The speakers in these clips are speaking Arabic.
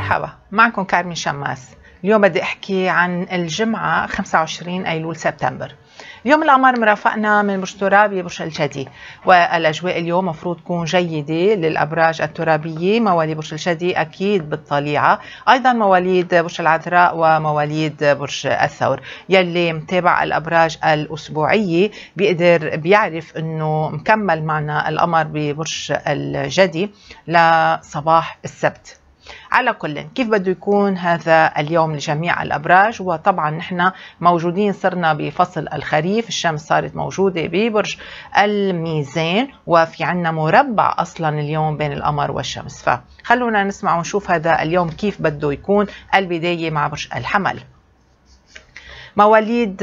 مرحبا معكم كارمن شماس اليوم بدي احكي عن الجمعة 25 ايلول سبتمبر اليوم القمر مرافقنا من برج ترابي برج الجدي والاجواء اليوم مفروض تكون جيده للابراج الترابيه مواليد برج الجدي اكيد بالطليعه ايضا مواليد برج العذراء ومواليد برج الثور يلي متابع الابراج الاسبوعيه بيقدر بيعرف انه مكمل معنا القمر ببرج الجدي لصباح السبت على كل كيف بده يكون هذا اليوم لجميع الأبراج وطبعا نحن موجودين صرنا بفصل الخريف الشمس صارت موجودة ببرج الميزان وفي عندنا مربع أصلا اليوم بين القمر والشمس فخلونا نسمع ونشوف هذا اليوم كيف بده يكون البداية مع برج الحمل مواليد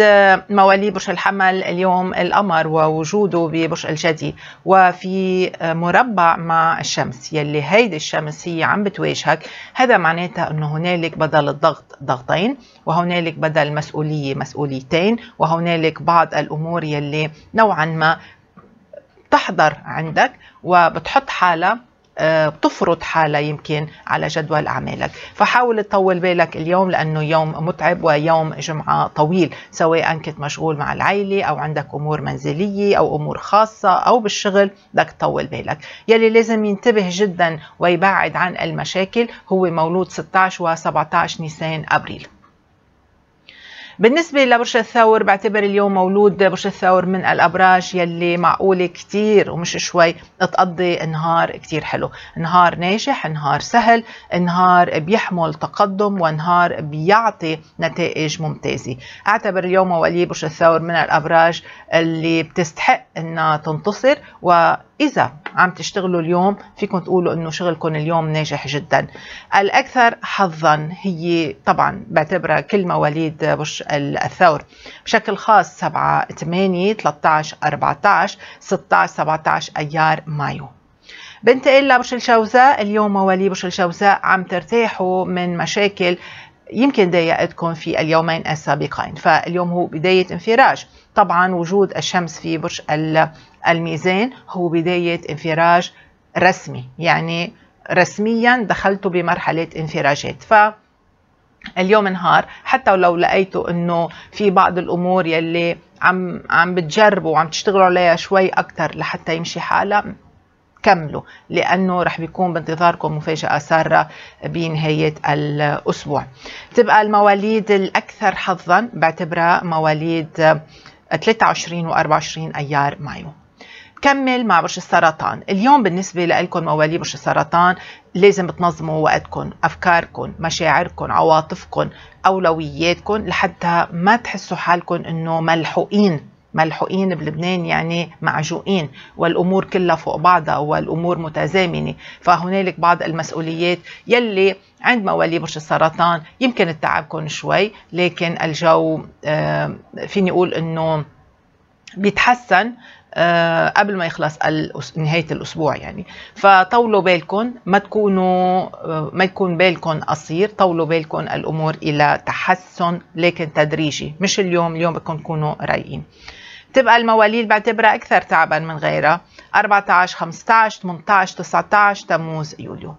مواليد برج الحمل اليوم القمر ووجوده ببرج الجدي وفي مربع مع الشمس يلي هيدي الشمس هي عم بتواجهك هذا معناتها انه هنالك بدل الضغط ضغطين وهنالك بدل مسؤوليه مسؤوليتين وهنالك بعض الامور يلي نوعا ما بتحضر عندك وبتحط حالها آه، بتفرض حالها يمكن على جدول أعمالك فحاول تطول بالك اليوم لأنه يوم متعب ويوم جمعة طويل سواء كنت مشغول مع العيلة أو عندك أمور منزلية أو أمور خاصة أو بالشغل بدك تطول بالك يلي لازم ينتبه جدا ويبعد عن المشاكل هو مولود 16 و 17 نيسان أبريل بالنسبة لبرج الثور بعتبر اليوم مولود برج الثور من الأبراج يلي معقولة كثير ومش شوي تقضي نهار كثير حلو نهار ناجح نهار سهل نهار بيحمل تقدم ونهار بيعطي نتائج ممتازة اعتبر اليوم مواليد برج الثور من الأبراج اللي بتستحق انها تنتصر و إذا عم تشتغلوا اليوم فيكم تقولوا إنه شغلكم اليوم ناجح جدا الأكثر حظا هي طبعا بعتبرها كل مواليد بش الثور بشكل خاص 7 8 13 14 16 17 أيار مايو بنتقل لبرج الجوزاء اليوم مواليد برج الجوزاء عم ترتاحوا من مشاكل يمكن ضايقتكم في اليومين السابقين فاليوم هو بداية انفراج طبعا وجود الشمس في برج الميزان هو بداية انفراج رسمي يعني رسميا دخلتوا بمرحلة انفراجات ف اليوم نهار حتى ولو لقيتوا انه في بعض الامور يلي عم عم بتجربوا وعم تشتغلوا عليها شوي اكثر لحتى يمشي حالها كملوا لانه رح بيكون بانتظاركم مفاجاه ساره بنهايه الاسبوع تبقى المواليد الاكثر حظا بعتبرها مواليد 23 و 24 ايار مايو كمل مع برج السرطان اليوم بالنسبة لكم مواليد برج السرطان لازم تنظموا وقتكم أفكاركم مشاعركم عواطفكم أولوياتكم لحتى ما تحسوا حالكم أنه ملحوقين ملحوقين بلبنان يعني معجوقين والأمور كلها فوق بعضها والأمور متزامنة فهنالك بعض المسؤوليات يلي عند موالي برج السرطان يمكن التعبكم شوي لكن الجو آه، فيني أقول أنه بيتحسن آه، قبل ما يخلص نهاية الأسبوع يعني فطولوا بالكم ما تكونوا آه، ما يكون بالكم قصير طولوا بالكم الأمور إلى تحسن لكن تدريجي مش اليوم اليوم بدكم تكونوا رايقين تبقى المواليد بعتبرها أكثر تعبا من غيرها 14 15 18 19 تموز يوليو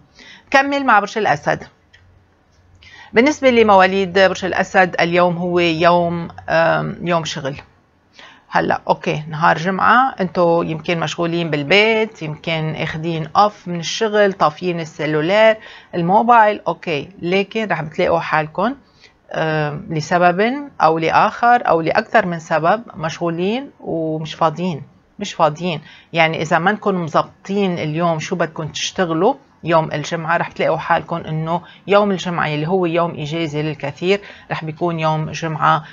كمل مع برج الأسد بالنسبة لمواليد برج الأسد اليوم هو يوم يوم شغل هلا اوكي نهار جمعه انتو يمكن مشغولين بالبيت يمكن اخدين اوف من الشغل طافيين السلولار الموبايل اوكي لكن رح بتلاقوا حالكم لسبب أو لآخر أو لأكثر من سبب مشغولين ومش فاضيين مش فاضيين يعني إذا ما نكون مظبطين اليوم شو بدكم تشتغلوا يوم الجمعة رح تلاقوا حالكم انه يوم الجمعة اللي هو يوم اجازة للكثير رح بيكون يوم جمعة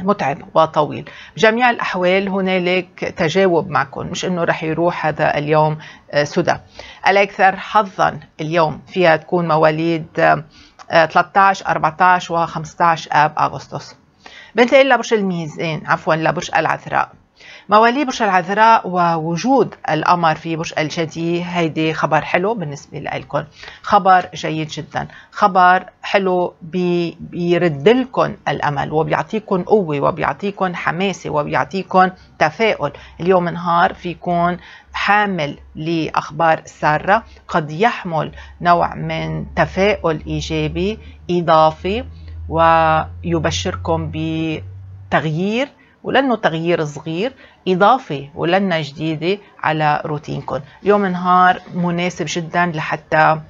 متعب وطويل بجميع الأحوال هنالك تجاوب معكم مش أنه رح يروح هذا اليوم آه، سدى الأكثر حظا اليوم فيها تكون مواليد 13 14 و 15 اب اغسطس بنتقل لبرج الميزان عفوا لبرج العذراء مواليد برج العذراء ووجود القمر في برج الجدي هيدي خبر حلو بالنسبة لكم خبر جيد جدا خبر حلو بي بيرد لكم الأمل وبيعطيكم قوة وبيعطيكم حماسة وبيعطيكم تفاؤل اليوم نهار فيكون حامل لأخبار سارة قد يحمل نوع من تفاؤل إيجابي إضافي ويبشركم بتغيير ولانه تغيير صغير اضافه ولنا جديده على روتينكم اليوم نهار مناسب جدا لحتى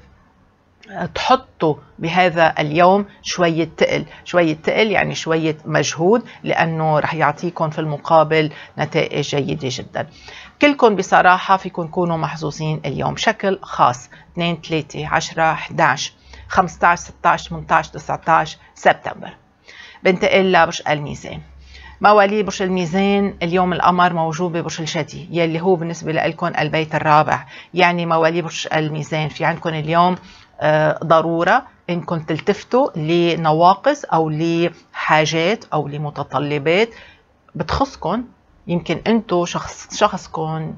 آه، تحطوا بهذا اليوم شوية تقل شوية تقل يعني شوية مجهود لأنه رح يعطيكم في المقابل نتائج جيدة جدا كلكم بصراحة فيكم تكونوا محظوظين اليوم شكل خاص 2 3 10 11 15 16 18 19 سبتمبر بنتقل لبرج الميزان مواليد برج الميزان اليوم القمر موجود ببرج الجدي يلي هو بالنسبه لكم البيت الرابع يعني مواليد برج الميزان في عندكم اليوم آه، ضروره انكم تلتفتوا لنواقص او لحاجات او لمتطلبات بتخصكم يمكن انتم شخص شخصكم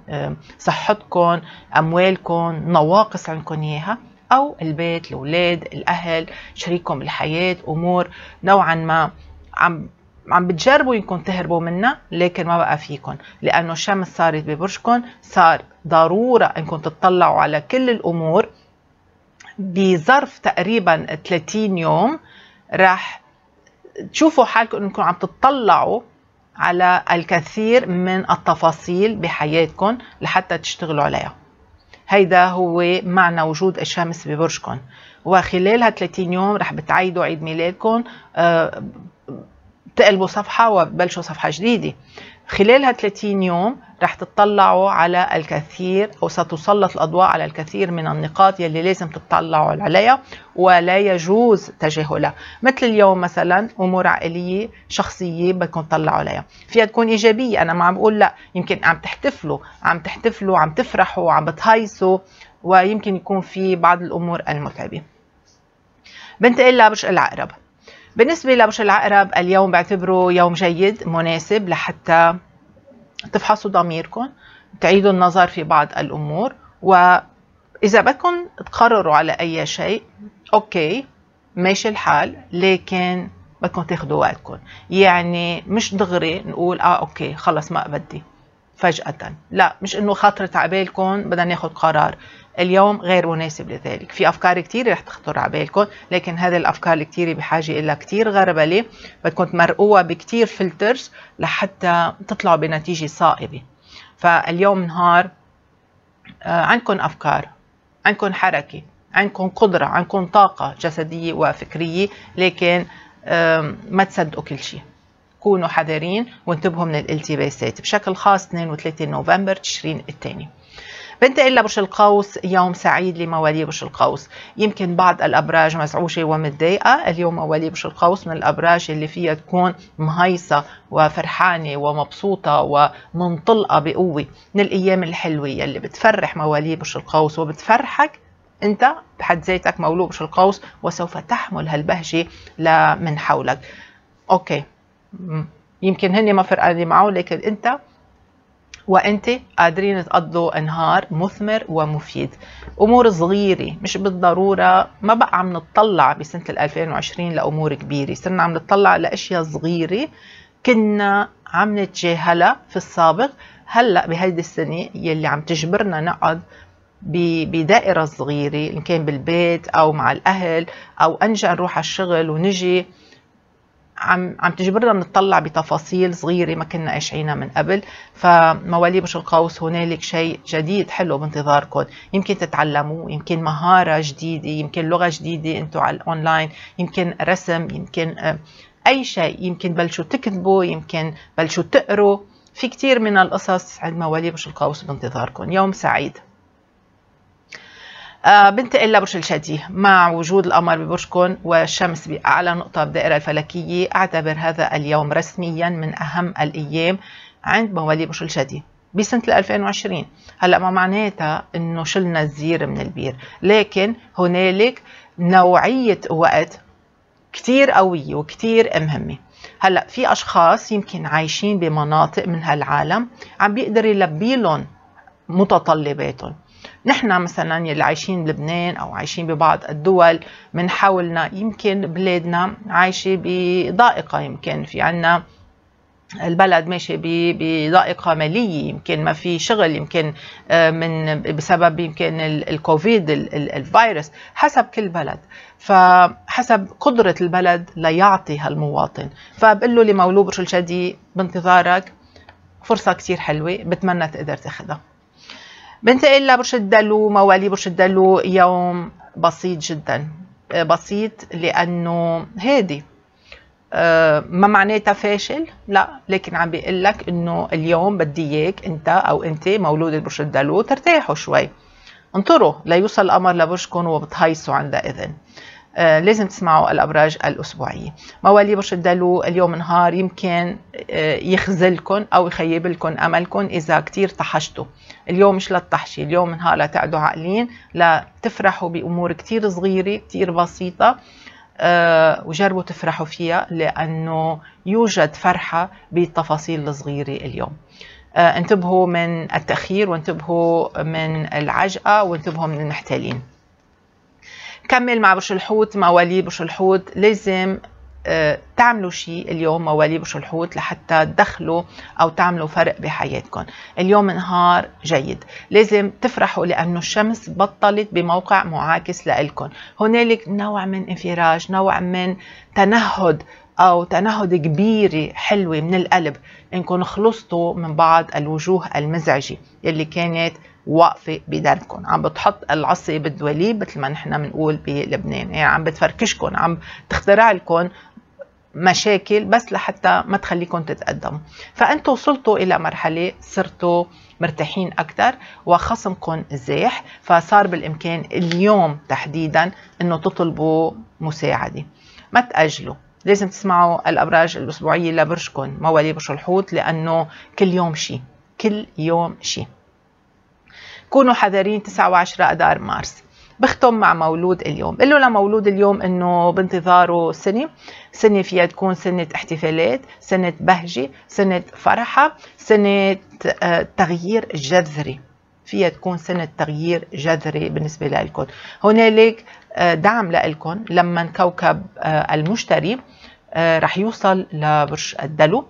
صحتكم اموالكم نواقص عندكم اياها او البيت الاولاد الاهل شريككم بالحياه امور نوعا ما عم عم بتجربوا انكم تهربوا منها لكن ما بقى فيكم لانه الشمس صارت ببرجكم صار ضروره انكم تطلعوا على كل الامور بظرف تقريبا 30 يوم راح تشوفوا حالكم انكم عم تطلعوا على الكثير من التفاصيل بحياتكم لحتى تشتغلوا عليها هيدا هو معنى وجود الشمس ببرجكم وخلال هال 30 يوم رح بتعيدوا عيد ميلادكم آه، تقلبوا صفحة وبلشوا صفحة جديدة خلال 30 يوم رح تطلعوا على الكثير أو ستسلط الأضواء على الكثير من النقاط يلي لازم تطلعوا عليها ولا يجوز تجاهلها مثل اليوم مثلا أمور عائلية شخصية بدكم تطلعوا عليها فيها تكون إيجابية أنا ما عم بقول لا يمكن عم تحتفلوا عم تحتفلوا عم تفرحوا عم بتهيصوا ويمكن يكون في بعض الأمور المتعبة بنتقل لبرج العقرب بالنسبة لبرج العقرب اليوم بعتبره يوم جيد مناسب لحتى تفحصوا ضميركم تعيدوا النظر في بعض الأمور وإذا بدكم تقرروا على أي شيء أوكي ماشي الحال لكن بدكم تاخذوا وقتكم يعني مش دغري نقول اه اوكي خلص ما بدي فجأة لا مش انه خطرت على بالكم بدنا ناخذ قرار اليوم غير مناسب لذلك في افكار كثيره رح تخطر على بالكم لكن هذه الافكار الكثيره بحاجه الى كثير غربله بدكم تمرقوها بكثير فلترز لحتى تطلعوا بنتيجه صائبه فاليوم نهار آه، عندكم افكار عندكم حركه عندكم قدره عندكم طاقه جسديه وفكريه لكن ما تصدقوا كل شيء كونوا حذرين وانتبهوا من الالتباسات بشكل خاص 2 و3 نوفمبر تشرين الثاني بنتقل لبرج القوس يوم سعيد لمواليد برج القوس يمكن بعض الأبراج مزعوجة ومتضايقة اليوم مواليد برج القوس من الأبراج اللي فيها تكون مهيصة وفرحانة ومبسوطة ومنطلقة بقوة من الأيام الحلوة يلي بتفرح مواليد برج القوس وبتفرحك أنت بحد ذاتك مولود برج القوس وسوف تحمل هالبهجة لمن حولك أوكي يمكن هن ما فرقانين معه لكن أنت وانت قادرين تقضوا نهار مثمر ومفيد امور صغيره مش بالضروره ما بقى عم نتطلع بسنه 2020 لامور كبيره صرنا عم نتطلع لاشياء صغيره كنا عم نتجاهلها في السابق هلا بهيدي السنه يلي عم تجبرنا نقعد بدائرة صغيرة إن كان بالبيت أو مع الأهل أو أنجا نروح على الشغل ونجي عم عم تجبرنا نطلع بتفاصيل صغيره ما كنا قاشعينها من قبل فموالي بش القوس هنالك شيء جديد حلو بانتظاركم يمكن تتعلموا يمكن مهاره جديده يمكن لغه جديده انتم على الاونلاين يمكن رسم يمكن آه، اي شيء يمكن بلشوا تكتبوا يمكن بلشوا تقروا في كثير من القصص عند مواليد القوس بانتظاركم يوم سعيد آه، بنتقل لبرج الجدي مع وجود القمر ببرجكم والشمس بأعلى نقطة بالدائرة الفلكية أعتبر هذا اليوم رسميا من أهم الأيام عند مواليد برج الجدي بسنة 2020 هلا ما معناتها انه شلنا الزير من البير لكن هنالك نوعية وقت كتير قوية وكتير مهمة هلا في اشخاص يمكن عايشين بمناطق من هالعالم عم بيقدر يلبي لهم متطلباتهم نحن مثلا يلي عايشين بلبنان او عايشين ببعض الدول من حولنا يمكن بلادنا عايشه بضائقه يمكن في عنا البلد ماشي بضائقه ماليه يمكن ما في شغل يمكن آه، من بسبب يمكن الكوفيد الفيروس حسب كل بلد فحسب قدره البلد ليعطي هالمواطن فبقول له لمولود رشل شدي بانتظارك فرصه كثير حلوه بتمنى تقدر تاخذها بنتقل لبرج دلو موالي برشة دلو يوم بسيط جدا آه، بسيط لأنه هادي آه، ما معناتها فاشل لا لكن عم بيقول لك انه اليوم بدي اياك انت او انت مولوده برج الدلو ترتاحوا شوي انطروا ليوصل القمر لبرجكم وبتهيصوا عند اذن آه، لازم تسمعوا الابراج الاسبوعيه موالي برج الدلو اليوم نهار يمكن يخزلكم او يخيبلكم املكم اذا كثير طحشتوا اليوم مش للطحشي اليوم من هلا تقعدوا عاقلين لا تفرحوا بأمور كتير صغيرة كتير بسيطة آه، وجربوا تفرحوا فيها لأنه يوجد فرحة بالتفاصيل الصغيرة اليوم آه، انتبهوا من التأخير وانتبهوا من العجقة وانتبهوا من المحتالين كمل مع برج الحوت مواليد برج الحوت لازم آه، تعملوا شيء اليوم مواليب الحوت لحتى تدخلوا او تعملوا فرق بحياتكم اليوم نهار جيد لازم تفرحوا لانه الشمس بطلت بموقع معاكس لإلكم هنالك نوع من انفراج نوع من تنهد او تنهد كبيره حلوه من القلب انكم خلصتوا من بعض الوجوه المزعجه اللي كانت واقفه بدربكم عم بتحط العصي بالدواليب مثل ما نحن بنقول بلبنان يعني عم بتفركشكم عم تخترع لكم مشاكل بس لحتى ما تخليكم تتقدموا فأنتوا وصلتوا إلى مرحلة صرتوا مرتاحين أكثر وخصمكم زاح فصار بالإمكان اليوم تحديدا أنه تطلبوا مساعدة ما تأجلوا لازم تسمعوا الأبراج الأسبوعية لبرجكم موالي برج الحوت لأنه كل يوم شيء كل يوم شيء كونوا حذرين 9 و10 اذار مارس بختم مع مولود اليوم قل له لمولود اليوم انه بانتظاره سنه سنه فيها تكون سنه احتفالات سنه بهجه سنه فرحه سنه آه، تغيير جذري فيها تكون سنة تغيير جذري بالنسبة لكم هنالك آه، دعم لكم لما كوكب آه، المشتري رح يوصل لبرج الدلو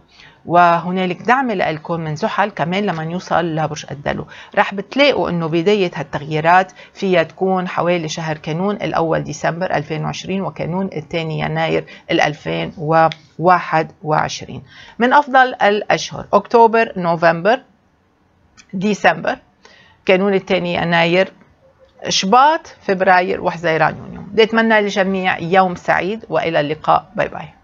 وهنالك دعم لإلكم من زحل كمان لما يوصل لبرج الدلو رح بتلاقوا انه بداية هالتغييرات فيها تكون حوالي شهر كانون الاول ديسمبر 2020 وكانون الثاني يناير 2021 من افضل الاشهر اكتوبر نوفمبر ديسمبر كانون الثاني يناير شباط فبراير وحزيران يونيو بتمنى للجميع يوم سعيد والى اللقاء باي باي